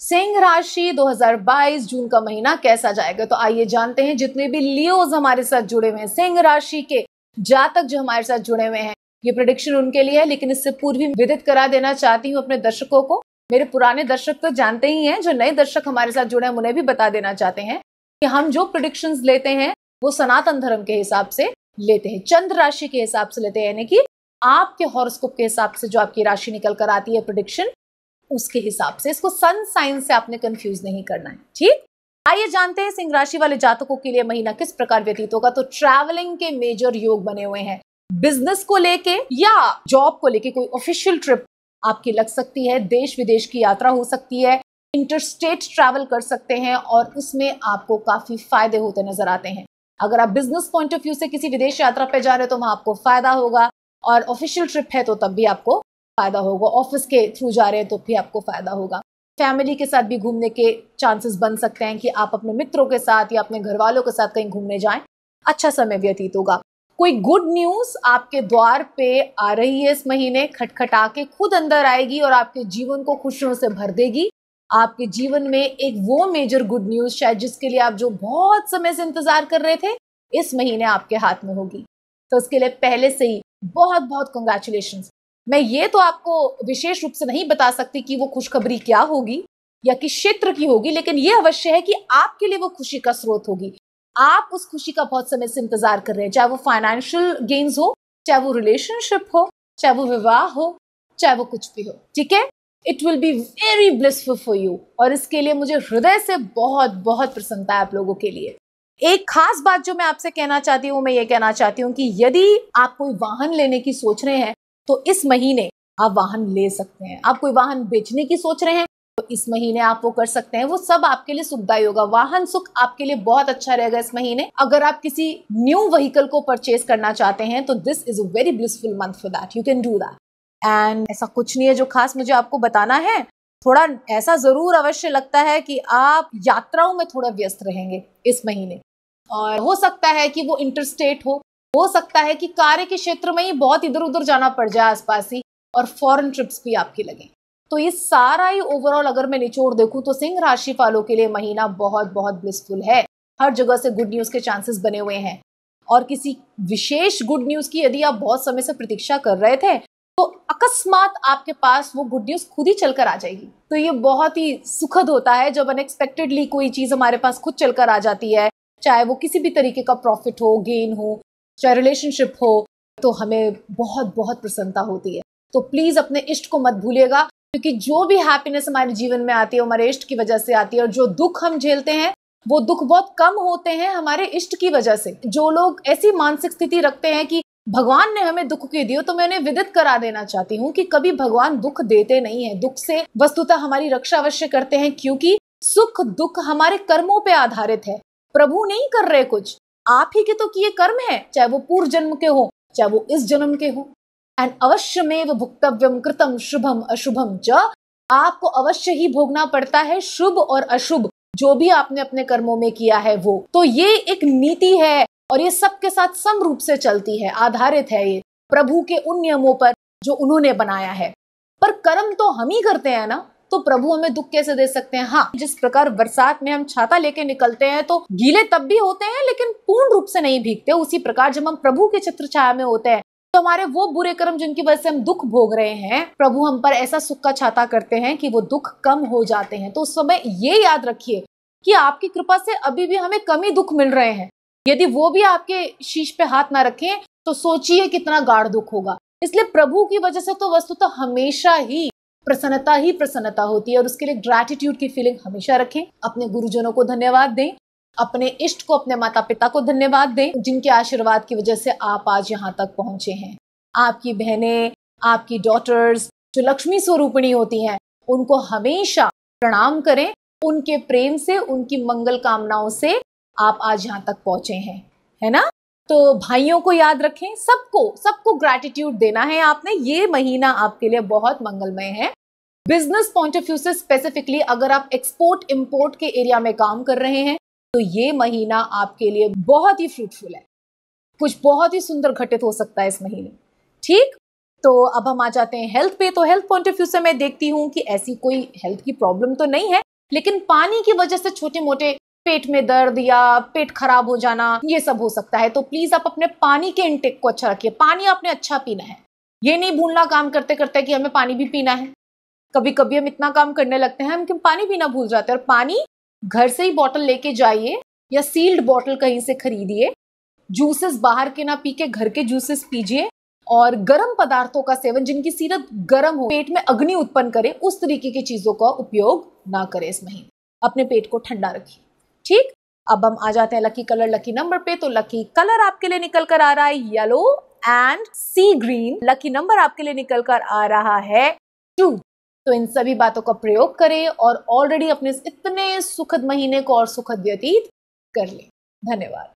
सिंह राशि 2022 जून का महीना कैसा जाएगा तो आइए जानते हैं जितने भी लियोज हमारे साथ जुड़े हुए हैं सिंह राशि के जातक जो हमारे साथ जुड़े हुए हैं ये प्रोडिक्शन उनके लिए है लेकिन इससे पूर्व भी विदित करा देना चाहती हूँ अपने दर्शकों को मेरे पुराने दर्शक तो जानते ही हैं जो नए दर्शक हमारे साथ जुड़े हैं उन्हें भी बता देना चाहते हैं कि हम जो प्रोडिक्शन लेते हैं वो सनातन धर्म के हिसाब से लेते हैं चंद्र राशि के हिसाब से लेते हैं यानी कि आपके हॉरोस्कोप के हिसाब से जो आपकी राशि निकल कर आती है प्रोडिक्शन उसके हिसाब से इसको सन साइन से आपने कंफ्यूज नहीं करना है ठीक आइए जानते हैं सिंह राशि वाले जातकों के लिए महीना किस प्रकार व्यतीत होगा तो ट्रैवलिंग के मेजर योग बने हुए हैं बिजनेस को लेके या जॉब को लेके कोई ऑफिशियल ट्रिप आपकी लग सकती है देश विदेश की यात्रा हो सकती है इंटरस्टेट ट्रैवल कर सकते हैं और उसमें आपको काफी फायदे होते नजर आते हैं अगर आप बिजनेस पॉइंट ऑफ व्यू से किसी विदेश यात्रा पे जा रहे हो तो वहां आपको फायदा होगा और ऑफिशियल ट्रिप है तो तब भी आपको फ़ायदा होगा ऑफिस के थ्रू जा रहे हैं तो भी आपको फ़ायदा होगा फैमिली के साथ भी घूमने के चांसेस बन सकते हैं कि आप अपने मित्रों के साथ या अपने घर वालों के साथ कहीं घूमने जाएं अच्छा समय व्यतीत होगा कोई गुड न्यूज आपके द्वार पे आ रही है इस महीने खटखटा के खुद अंदर आएगी और आपके जीवन को खुशियों से भर देगी आपके जीवन में एक वो मेजर गुड न्यूज शायद जिसके लिए आप जो बहुत समय से इंतजार कर रहे थे इस महीने आपके हाथ में होगी तो उसके लिए पहले से ही बहुत बहुत कंग्रेचुलेशन मैं ये तो आपको विशेष रूप से नहीं बता सकती कि वो खुशखबरी क्या होगी या किस क्षेत्र की होगी लेकिन ये अवश्य है कि आपके लिए वो खुशी का स्रोत होगी आप उस खुशी का बहुत समय से इंतजार कर रहे हैं चाहे वो फाइनेंशियल गेन्स हो चाहे वो रिलेशनशिप हो चाहे वो विवाह हो चाहे वो कुछ भी हो ठीक है it will be very blissful for you और इसके लिए मुझे हृदय से बहुत बहुत प्रसन्नता है आप लोगों के लिए एक खास बात जो मैं आपसे कहना चाहती हूँ मैं ये कहना चाहती हूँ कि यदि आप कोई वाहन लेने की सोच रहे हैं तो इस महीने आप वाहन ले सकते हैं आप कोई वाहन बेचने की सोच रहे हैं तो इस महीने आप वो कर सकते हैं वो सब आपके लिए सुखदायी होगा वाहन सुख आपके लिए बहुत अच्छा रहेगा इस महीने अगर आप किसी न्यू व्हीकल को परचेज करना चाहते हैं तो this is a very blissful month for that you can do that and ऐसा कुछ नहीं है जो खास मुझे आपको बताना है थोड़ा ऐसा जरूर अवश्य लगता है कि आप यात्राओं में थोड़ा व्यस्त रहेंगे इस महीने और हो सकता है कि वो इंटरस्टेट हो हो सकता है कि कार्य के क्षेत्र में ही बहुत इधर उधर जाना पड़ जाए आसपास ही और फॉरेन ट्रिप्स भी आपकी लगे तो ये सारा ही ओवरऑल अगर मैं निचोड़ देखूं तो सिंह राशि वालों के लिए महीना बहुत बहुत ब्लिसफुल है हर जगह से गुड न्यूज़ के चांसेस बने हुए हैं और किसी विशेष गुड न्यूज़ की यदि आप बहुत समय से प्रतीक्षा कर रहे थे तो अकस्मात आपके पास वो गुड न्यूज़ खुद ही चलकर आ जाएगी तो ये बहुत ही सुखद होता है जब अनएक्सपेक्टेडली कोई चीज़ हमारे पास खुद चलकर आ जाती है चाहे वो किसी भी तरीके का प्रॉफिट हो गेन हो चाहे रिलेशनशिप हो तो हमें बहुत बहुत प्रसन्नता होती है तो प्लीज़ अपने इष्ट को मत भूलिएगा क्योंकि जो भी हैप्पीनेस हमारे जीवन में आती है हमारे इष्ट की वजह से आती है और जो दुख हम झेलते हैं वो दुख बहुत कम होते हैं हमारे इष्ट की वजह से जो लोग ऐसी मानसिक स्थिति रखते हैं कि भगवान ने हमें दुख के दियो तो मैं उन्हें विदित करा देना चाहती हूँ कि कभी भगवान दुख देते नहीं है दुख से वस्तुतः हमारी रक्षा अवश्य करते हैं क्योंकि सुख दुख हमारे कर्मों पे आधारित है प्रभु नहीं कर रहे कुछ आप ही के तो किए कर्म है चाहे वो पूर्व जन्म के हो चाहे वो इस जन्म के हो एंड अवश्य अवश्यमेव भुक्तव्यम कृतम शुभम अशुभम च आपको अवश्य ही भोगना पड़ता है शुभ और अशुभ जो भी आपने अपने कर्मों में किया है वो तो ये एक नीति है और ये सबके साथ सम रूप से चलती है आधारित है ये प्रभु के उन नियमों पर जो उन्होंने बनाया है पर कर्म तो हम ही करते हैं ना तो प्रभु हमें दुख कैसे दे सकते हैं हाँ जिस प्रकार बरसात में हम छाता लेके निकलते हैं तो गीले तब भी होते हैं लेकिन से नहीं भीगते उसी प्रकार जब हम प्रभु के चित्र छाया में होते हैं तो हमारे वो बुरे कर्म जिनकी वजह से हम दुख भोग रहे हैं प्रभु हम पर ऐसा सुख का छाता करते हैं कि वो दुख कम हो जाते हैं तो उस समय ये याद रखिए कि आपकी कृपा से अभी भी हमें कमी दुख मिल रहे हैं यदि वो भी आपके शीश पे हाथ ना रखें तो सोचिए कितना गाढ़ दुख होगा इसलिए प्रभु की वजह से तो वस्तु तो हमेशा ही प्रसन्नता ही प्रसन्नता होती है और उसके लिए ग्रेटिट्यूड की फीलिंग हमेशा रखें अपने गुरुजनों को धन्यवाद दें अपने इष्ट को अपने माता पिता को धन्यवाद दें जिनके आशीर्वाद की वजह से आप आज यहाँ तक पहुँचे हैं आपकी बहनें आपकी डॉटर्स जो लक्ष्मी स्वरूपिणी होती हैं उनको हमेशा प्रणाम करें उनके प्रेम से उनकी मंगल कामनाओं से आप आज यहाँ तक पहुँचे हैं है ना तो भाइयों को याद रखें सबको सबको ग्रैटिट्यूड देना है आपने ये महीना आपके लिए बहुत मंगलमय है बिजनेस पॉइंट ऑफ व्यू से स्पेसिफिकली अगर आप एक्सपोर्ट इम्पोर्ट के एरिया में काम कर रहे हैं तो ये महीना आपके लिए बहुत ही फ्रूटफुल है कुछ बहुत ही सुंदर घटित हो सकता है इस महीने ठीक तो अब हम आ जाते हैं हेल्थ पे तो हेल्थ पॉइंट ऑफ व्यू से मैं देखती हूँ कि ऐसी कोई हेल्थ की प्रॉब्लम तो नहीं है लेकिन पानी की वजह से छोटे मोटे पेट में दर्द या पेट खराब हो जाना ये सब हो सकता है तो प्लीज आप अपने पानी के इनटेक को अच्छा रखिए पानी आपने अच्छा पीना है ये नहीं भूलना काम करते करते कि हमें पानी भी पीना है कभी कभी हम इतना काम करने लगते हैं हम कि पानी पीना भूल जाते हैं और पानी घर से ही बॉटल लेके जाइए या सील्ड बॉटल कहीं से खरीदिए जूसेस बाहर के ना पी के घर के जूसेस पीजिए और गर्म पदार्थों का सेवन जिनकी सीरत गर्म हो पेट में अग्नि उत्पन्न करे उस तरीके की चीज़ों का उपयोग ना करें इस महीने अपने पेट को ठंडा रखिए ठीक अब हम आ जाते हैं लकी कलर लकी नंबर पे तो लकी कलर आपके लिए निकल कर आ रहा है yellow and sea green lucky number आपके लिए निकल कर आ रहा है टू तो इन सभी बातों का प्रयोग करें और ऑलरेडी अपने इतने सुखद महीने को और सुखद व्यतीत कर लें धन्यवाद